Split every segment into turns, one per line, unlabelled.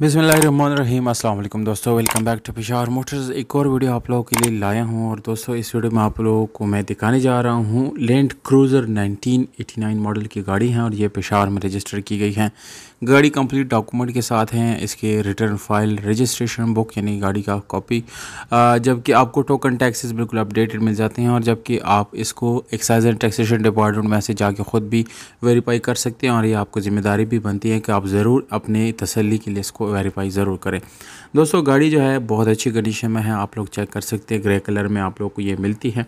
बिसमीम अल्लाम दोस्तों welcome back to Pishar motors एक और वीडियो आप लोगों के लिए लाया हूं और दोस्तों इस वीडियो में आप लोगों को मैं दिखाने जा रहा हूं लैंड क्रूज़र 1989 मॉडल की गाड़ी है और ये पिशार में रजिस्टर की गई है गाड़ी कंप्लीट डॉक्यूमेंट के साथ हैं इसके रिटर्न फाइल रजिस्ट्रेशन बुक यानी गाड़ी का कॉपी जबकि आपको टोकन टैक्सेस बिल्कुल अपडेटेड मिल जाते हैं और जबकि आप इसको एक्साइज एंड टैक्सेशन डिपार्टमेंट में से जाके ख़ुद भी वेरीफाई कर सकते हैं और ये आपको ज़िम्मेदारी भी बनती है कि आप ज़रूर अपने तसली के लिए इसको को वेरीफाई ज़रूर करें दोस्तों गाड़ी जो है बहुत अच्छी कंडीशन में है आप लोग चेक कर सकते हैं ग्रे कलर में आप लोग को ये मिलती है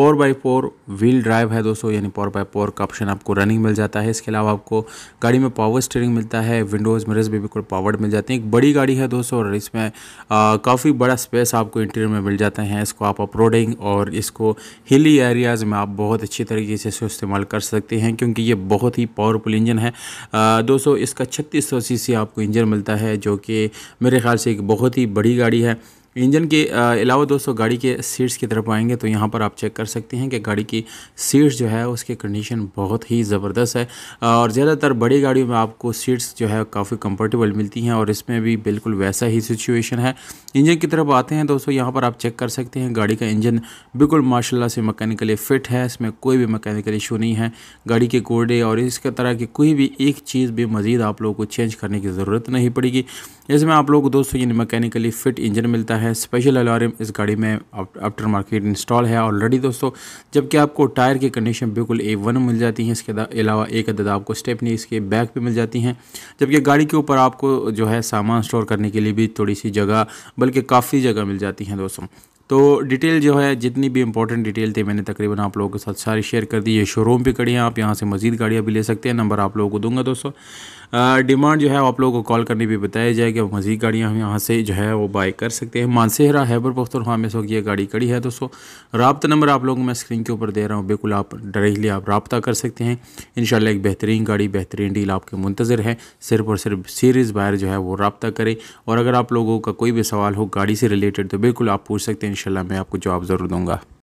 four by four wheel drive है दोस्तों यानी फोर बाई फोर का ऑप्शन आपको रनिंग मिल जाता है इसके अलावा आपको गाड़ी में पावर स्टीयरिंग मिलता है विंडोज़ मिरर्स भी बिल्कुल पावर्ड मिल जाते हैं एक बड़ी गाड़ी है दोस्तों और इसमें काफ़ी बड़ा स्पेस आपको इंटीरियर में मिल जाता है इसको आप अपरोडिंग और इसको हिली एरियाज़ में आप बहुत अच्छी तरीके से इसको इस्तेमाल कर सकते हैं क्योंकि ये बहुत ही पावरफुल इंजन है दोस्तों इसका छत्तीस सौ आपको इंजन मिलता है जो कि मेरे ख्याल से एक बहुत ही बड़ी गाड़ी है इंजन के अलावा दोस्तों गाड़ी के सीट्स की तरफ आएंगे तो यहाँ पर आप चेक कर सकते हैं कि गाड़ी की सीट्स जो है उसकी कंडीशन बहुत ही ज़बरदस्त है और ज़्यादातर बड़ी गाड़ियों में आपको सीट्स जो है काफ़ी कंफर्टेबल मिलती हैं और इसमें भी बिल्कुल वैसा ही सिचुएशन है इंजन की तरफ आते हैं दोस्तों यहाँ पर आप चेक कर सकते हैं गाड़ी का इंजन बिल्कुल माशाला से मकैनिकली फ़िट है इसमें कोई भी मकैनिकल इशू नहीं है गाड़ी के गोडे और इस तरह की कोई भी एक चीज़ भी मज़ीद आप लोगों को चेंज करने की ज़रूरत नहीं पड़ेगी इसमें आप लोग दोस्तों यानी मकैनिकली फ़िट इंजन मिलता है है स्पेशल अलार्म इस गाड़ी में आफ्टर मार्केट इंस्टॉल है ऑलरेडी दोस्तों जबकि आपको टायर की कंडीशन बिल्कुल ए वन मिल जाती है इसके अलावा एक अदद आपको स्टेपनी इसके बैक पे मिल जाती हैं जबकि गाड़ी के ऊपर आपको जो है सामान स्टोर करने के लिए भी थोड़ी सी जगह बल्कि काफ़ी जगह मिल जाती हैं दोस्तों तो डिटेल जो है जितनी भी इंपॉर्टेंट डिटेल थी मैंने तकरीबन आप लोगों के साथ सारी शेयर कर दी ये शोरूम पे खड़ी हैं आप यहाँ से मजीद गाड़ियाँ भी ले सकते हैं नंबर आप लोगों को दूंगा दोस्तों डिमांड जो है आप लोगों को कॉल करने भी बताया जाए कि मजीद गाड़ियाँ हम यहाँ से जो है वो बाई कर सकते हैं मानसेहरा हैबर हाँ में सो ये गाड़ी खड़ी है दोस्तों रबता नंबर आप लोगों को मैं स्क्रीन के ऊपर दे रहा हूँ बिल्कुल आप डायरेक्टली आप रबता कर सकते हैं इन एक बेहतरीन गाड़ी बेहतरीन डील आपके मुंतजर है सिर्फ और सिर्फ सीरीज़ बायर जो है वो रबता करें और अगर आप लोगों का कोई भी सवाल हो गाड़ी से रिलेटेड तो बिल्कुल आप पूछ सकते हैं इंशाल्लाह मैं आपको जवाब ज़रूर दूंगा